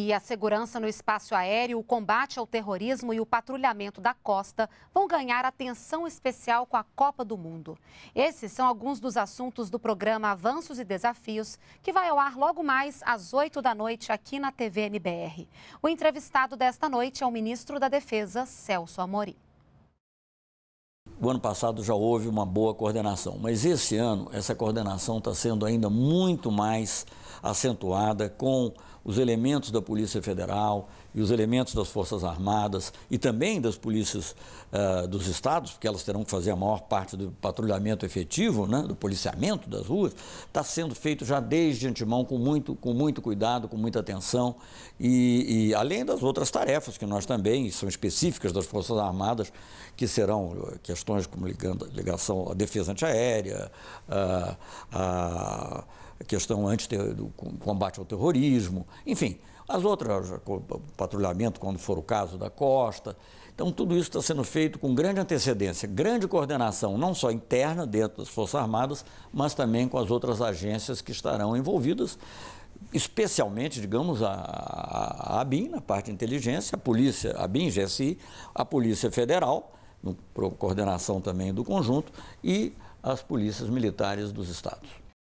E a segurança no espaço aéreo, o combate ao terrorismo e o patrulhamento da costa vão ganhar atenção especial com a Copa do Mundo. Esses são alguns dos assuntos do programa Avanços e Desafios, que vai ao ar logo mais às 8 da noite aqui na TV NBR. O entrevistado desta noite é o ministro da Defesa, Celso Amorim. O ano passado já houve uma boa coordenação, mas esse ano essa coordenação está sendo ainda muito mais acentuada com os elementos da Polícia Federal e os elementos das Forças Armadas e também das polícias uh, dos estados, porque elas terão que fazer a maior parte do patrulhamento efetivo, né, do policiamento das ruas, está sendo feito já desde antemão com muito, com muito cuidado, com muita atenção e, e além das outras tarefas que nós também, são específicas das Forças Armadas, que serão eh, questões como ligando, ligação à defesa antiaérea, ah, a, a a questão antes do combate ao terrorismo, enfim, as outras, patrulhamento, quando for o caso, da costa. Então, tudo isso está sendo feito com grande antecedência, grande coordenação, não só interna dentro das Forças Armadas, mas também com as outras agências que estarão envolvidas, especialmente, digamos, a, a, a ABIN, na parte de inteligência, a polícia, a ABIN, GSI, a Polícia Federal, no, coordenação também do conjunto, e as polícias militares dos estados.